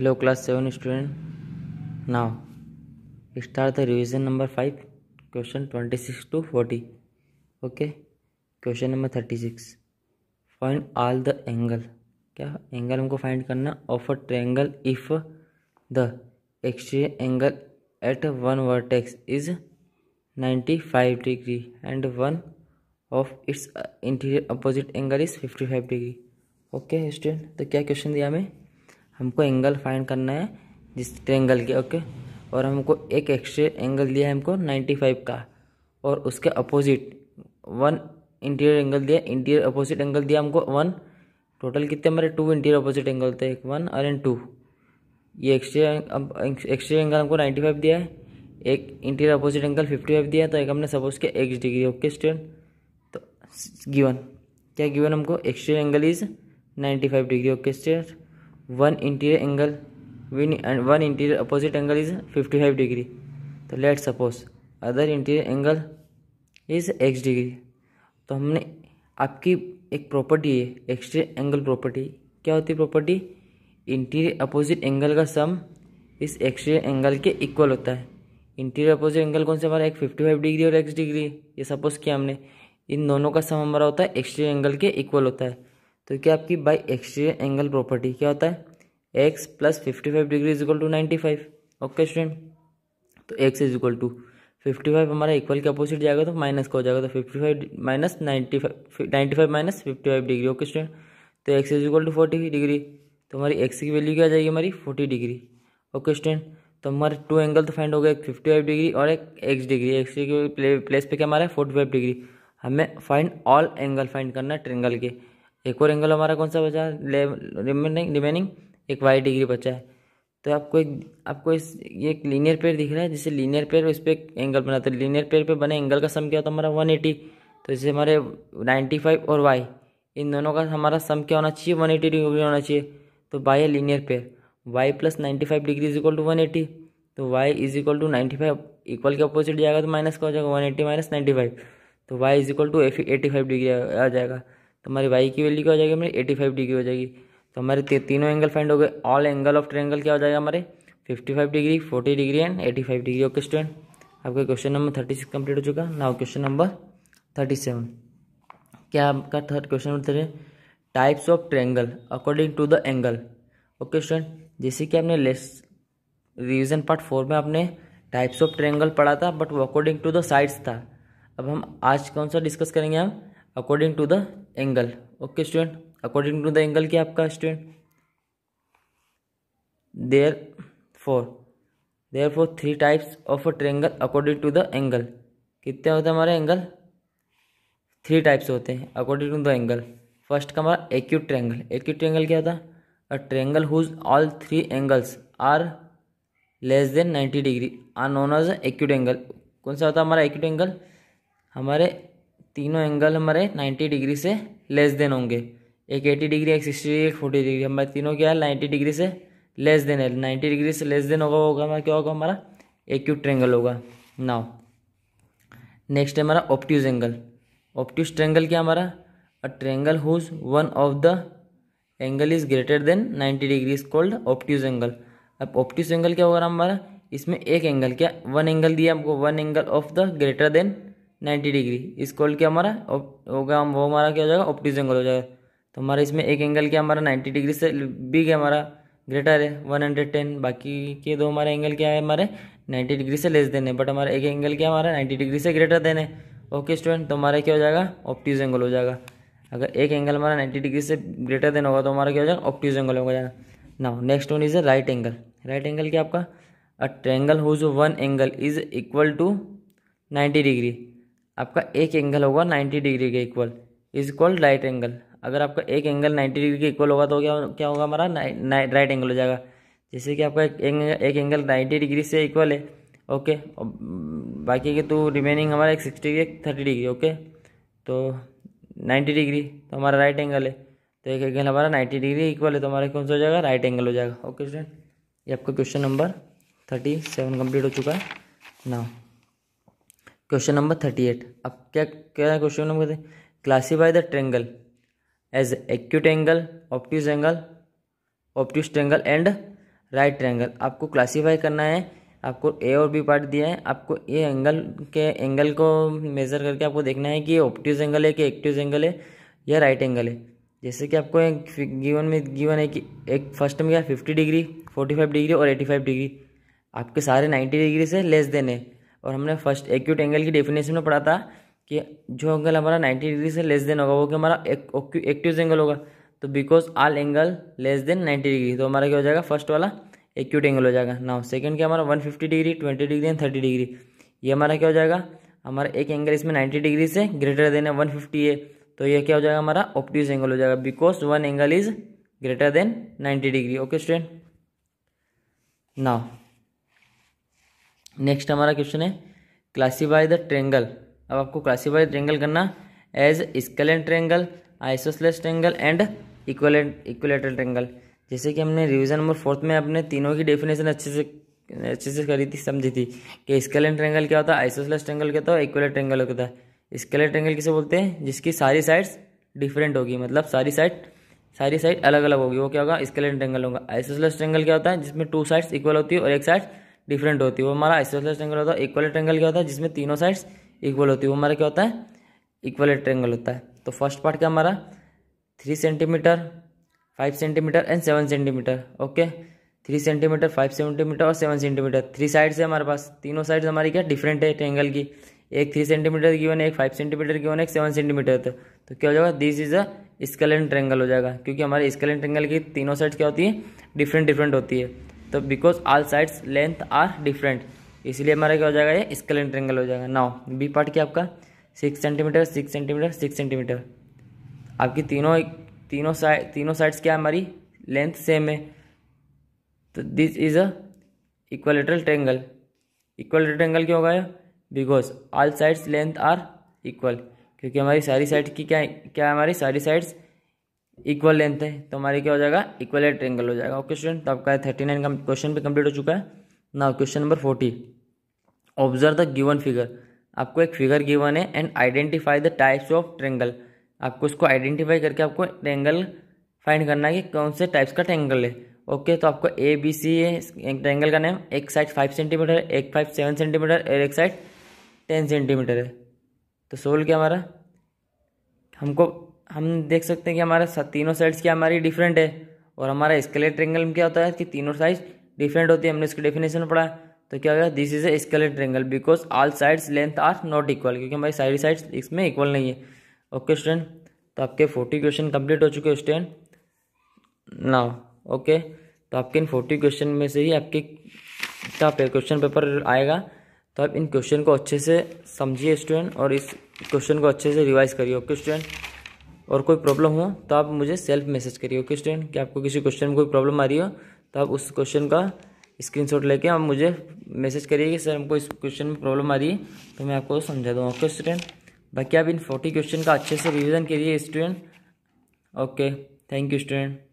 hello class seven student now start the revision number five question twenty six to forty okay question number thirty six find all the angle क्या angle हमको find करना of a triangle if the exterior angle at one vertex is ninety five degree and one of its interior opposite angle is fifty five degree okay student तो क्या question दिया हमें हमको angle find करना है जिस triangle के okay और हमको एक एक्स्ट्रे एंगल दिया है हमको 95 का और उसके अपोजिट वन इंटीरियर एंगल दिया इंटीरियर अपोजिट एंगल दिया हमको वन टोटल कितने हमारे टू इंटीरियर अपोजिट एंगल थे एक वन और एंड टू ये एक्स्ट्रे अब एंगल हमको 95 दिया है एक इंटीरियर अपोजिट एंगल 55 दिया है तो एक हमने सपोज किया एक्स डिग्री ओके स्टूडेंट तो गिवन क्या गिवन हमको exterior angle is five degree okay student one interior angle when one interior opposite angle is fifty five degree तो let suppose other interior angle is x degree तो हमने आपकी एक property है exterior angle property क्या होती है property interior opposite angle का सम इस एक्सटीरियर एंगल के इक्वल होता है इंटीरियर अपोजिट एंगल कौन सा हमारा एक फिफ्टी फाइव डिग्री और एक्स डिग्री ये सपोज किया हमने इन दोनों का सम हमारा होता है एक्सटीरियर एंगल के इक्वल होता है तो क्या आपकी बाई एक्सटीरियर एंगल प्रॉपर्टी क्या होता है x plus fifty five degree is equal to ninety five okay student तो x is equal to fifty five हमारा इक्वल के अपोजिट जाएगा तो माइनस का हो जाएगा तो fifty five minus ninety five ninety five minus fifty five degree okay student तो x is equal to forty degree तो हमारी एक्स की वैल्यू क्या आ जाएगी हमारी फोर्टी डिग्री ओके स्टूडेंट तो हमारे टू एंगल तो फाइंड हो गए एक फिफ्टी फाइव डिग्री और एक x degree x degree place पे क्या हमारा है फोर्टी फाइव डिग्री हमें फाइंड ऑल एंगल फाइंड करना है ट्रेंगल के एक और एंगल हमारा कौन सा बचा रिमेनिंग रिमेनिंग एक वाई डिग्री बचा है तो आपको एक आपको इस ये एक लीनियर पेयर दिख रहा है जिससे लीनियर पेयर उस पर एंगल बना हैं लीनियर पेयर पे बने एंगल का सम क्या होता है हमारा वन एटी तो जैसे हमारे नाइन्टी फाइव और वाई इन दोनों का हमारा सम क्या होना चाहिए वन एटी डिग्री होना चाहिए तो बाई है linear pair y plus ninety five degree is equal to one eighty तो y is equal to ninety five equal के अपोजिट जाएगा तो माइनस का हो जाएगा one eighty minus ninety five तो y is equal to eighty five degree आ जाएगा तो हमारी वाई की वैल्यू क्या हो जाएगी हमारी एटी फाइव डिग्री हो जाएगी तो हमारे तीनों एंगल फाइंड हो गए ऑल एंगल ऑफ ट्रेंगल क्या हो जाएगा हमारे fifty five degree forty degree and eighty five degree okay student आपका question number thirty six complete हो चुका now question number thirty seven क्या आपका third question number thirty types of triangle according to the angle okay student जैसे कि आपने less revision part four में आपने टाइप्स ऑफ ट्रेंगल पढ़ा था बट वो अकॉर्डिंग टू द साइड्स था अब हम आज कौन सा डिस्कस करेंगे हम according to the angle okay student according to the angle क्या आपका student therefore therefore three types of a triangle according to the angle कितने होते हैं हमारे एंगल थ्री टाइप्स होते हैं according to the angle first का हमारा एक्यूट ट्रेंगल एक्यूट ट्रेंगल क्या होता है a triangle whose all three angles are less than ninety degree are known as acute angle कौन सा होता है हमारा एक्यूट एंगल हमारे तीनों एंगल हमारे 90 डिग्री से लेस देन होंगे एक 80 डिग्री एक 60 डिग्री एक 40 डिग्री हमारे तीनों क्या है 90 डिग्री से लेस देन है 90 डिग्री से लेस देन होगा होगा हमारा क्या होगा हमारा एक्यूट ट्रेंगल होगा नाउ नेक्स्ट है हमारा ऑप्टिज़ एंगल ऑप्टिज ट्रेंगल क्या हमारा a triangle whose one of the angle is greater than ninety degree is called obtuse angle अब ऑप्टिज एंगल क्या होगा हमारा इसमें एक एंगल क्या वन एंगल दिया हमको one angle of the greater than ninety degree is called क्या हमारा होगा वो हमारा क्या हो जाएगा ऑप्टिज एंगल हो जाएगा तो हमारा इसमें एक एंगल क्या हमारा नाइन्टी डिग्री से बिग है हमारा ग्रेटर है वन हंड्रेड टेन बाकी के दो हमारे एंगल क्या है हमारे नाइन्टी डिग्री से लेस देने बट हमारा एक एंगल क्या हमारा नाइन्टी डिग्री से ग्रेटर देने ओके स्टूडेंट तो हमारा क्या हो जाएगा ऑप्टिज एंगल हो जाएगा अगर एक एंगल हमारा नाइन्टी डिग्री से ग्रेटर देन होगा तो हमारा क्या हो जाएगा ऑप्टिज एंगल हो जाएगा now next one is a right angle right angle क्या आपका a triangle whose one angle is equal to ninety degree आपका एक एंगल होगा नाइन्टी डिग्री के equal is equal right angle अगर आपका एक एंगल नाइन्टी डिग्री के इक्वल होगा तो क्या क्या होगा हमारा राइट एंगल हो जाएगा जैसे कि आपका एक एंगल नाइन्टी डिग्री से इक्वल है ओके बाकी के तो रिमेनिंग हमारा एक सिक्सटी एक थर्टी डिग्री ओके तो नाइन्टी डिग्री तो हमारा राइट एंगल है तो एक एंगल हमारा नाइन्टी डिग्री इक्वल है तो हमारा कौन सा हो जाएगा राइट एंगल हो जाएगा ओके स्टूडेंट ये आपका question number thirty seven complete हो चुका है ना क्वेश्चन नंबर थर्टी एट अब क्या क्या है question number classify the triangle as acute angle obtuse angle obtuse triangle and right triangle आपको क्लासीफाई करना है आपको ए और बी पार्ट दिया है आपको ए एंगल के एंगल को मेज़र करके आपको देखना है कि ये ऑप्टिस एंगल है कि एक्टिव एंगल है या राइट एंगल है जैसे कि आपको एक गिवन में गिवन है कि एक फर्स्ट में क्या fifty degree forty five degree और एटी फाइव डिग्री आपके सारे नाइन्टी डिग्री से लेस देन है और हमने फर्स्ट एक्यूट एंगल की डेफिनेशन में पढ़ा था कि जो एंगल हमारा 90 डिग्री से लेस देन होगा वो कि हमारा एक्टिव एंगल होगा तो because all angle less than 90 degree तो हमारा क्या हो जाएगा फर्स्ट वाला एक्यूट एंगल हो जाएगा नाउ सेकंड क्या हमारा 150 डिग्री 20 डिग्री एंड 30 डिग्री ये हमारा क्या हो जाएगा हमारा एक एंगल इसमें नाइन्टी डिग्री से ग्रेटर देन है वन है तो यह क्या हो जाएगा हमारा ऑप्टिस एंगल हो जाएगा because one angle is greater than ninety degree okay student now next हमारा क्वेश्चन है क्लासीफाई द ट्रेंगल अब आपको क्लासीफाई ट्रेंगल करना as scalene triangle isosceles triangle and equilateral equilateral triangle जैसे कि हमने रिविजन नंबर फोर्थ में अपने तीनों की डेफिनेशन अच्छे से अच्छे से करी थी समझी थी कि स्केलेंट ट्रेंगल क्या होता है आइसोसलेस ट्रेंगल क्या होता है इक्वलेट ट्रेंगल होता है स्केलेंट ट्रेंगल किसे बोलते हैं जिसकी सारी साइड्स डिफरेंट होगी मतलब सारी साइड सारी साइड अलग अलग होगी वो क्या होगा स्केलेंट ट्रेंगल होगा आइसोसलेस ट्रेंगल क्या होता है जिसमें टू साइड्स इक्वल होती है और एक साइड डिफरेंट होती है वो हमारा आइसोसेलेस ट्रेंगल होता है इक्वल ट्रेंगल क्या होता है जिसमें तीनों साइड्स इक्वल होती है वो हमारा क्या होता है इक्वल ट्रेंगल होता है तो फर्स्ट पार्ट क्या हमारा three centimetre five centimetre and seven centimetre okay three centimetre five centimetre और सेवन सेंटीमीटर थ्री साइड्स है हमारे पास तीनों साइड्स हमारी क्या डिफरेंट है ट्रेंगल की एक थ्री सेंटीमीटर की वन एक फाइव सेंटीमीटर की वन एक सेवन सेंटीमीटर तो तो क्या हो जाएगा this is a scalene triangle हो जाएगा क्योंकि हमारे स्केलेन ट्रेंगल की तीनों साइड्स क्या होती है डिफरेंट डिफरेंट होती है तो because all sides length are different इसलिए हमारा क्या हो जाएगा ये स्केलन ट्रेंगल हो जाएगा नाउ बी पार्ट क्या आपका six centimetre six centimetre six centimetre आपकी तीनों तीनों साइड तीनों साइड्स क्या हमारी लेंथ सेम है तो this is a equilateral triangle equilateral triangle क्या होगा because all sides length are equal क्योंकि हमारी सारी साइड की क्या क्या हमारी सारी साइड्स इक्वल लेंथ है तो हमारी क्या हो जाएगा इक्वल ट्रेंगल हो जाएगा ओके स्टूडेंट तो आपका थर्टी नाइन का क्वेश्चन भी कंप्लीट हो चुका है ना question number forty observe the given figure आपको एक फिगर गिवन है and identify the types of triangle आपको इसको आइडेंटिफाई करके आपको ट्रेंगल फाइंड करना है कि कौन से टाइप्स का ट्रेंगल है ओके तो आपको ए बी सी है ट्रेंगल का नेम एक साइड फाइव सेंटीमीटर है एक फाइव सेवन सेंटीमीटर और एक साइड टेन सेंटीमीटर है तो सोल क्या हमारा हमको हम देख सकते हैं कि हमारा तीनों साइड्स की हमारी डिफरेंट है और हमारा स्केलेट ट्रेंगल में क्या होता है कि तीनों साइड्स डिफरेंट होती है हमने इसकी डेफिनेशन पढ़ा तो क्या होगा this is a scalene triangle because all sides length are not equal क्योंकि हमारी सारी साइड्स इसमें इक्वल नहीं है ओके स्टूडेंट तो आपके फोर्टी क्वेश्चन कंप्लीट हो चुके स्टूडेंट ना ओके तो आपके इन फोर्टी क्वेश्चन में से ही आपके का क्वेश्चन पेपर आएगा तो आप इन क्वेश्चन को अच्छे से समझिए स्टूडेंट और इस क्वेश्चन को अच्छे से रिवाइज करिए ओके स्टूडेंट और कोई प्रॉब्लम हो तो आप मुझे सेल्फ मैसेज करिए ओके स्टूडेंट कि आपको किसी क्वेश्चन में कोई प्रॉब्लम आ रही हो तो आप उस क्वेश्चन का स्क्रीनशॉट लेके आप मुझे मैसेज करिए कि सर हमको इस क्वेश्चन में प्रॉब्लम आ रही है तो मैं आपको समझा दूँ ओके स्टूडेंट बाकी आप इन फोर्टी क्वेश्चन का अच्छे से रिविज़न करिए student okay thank you student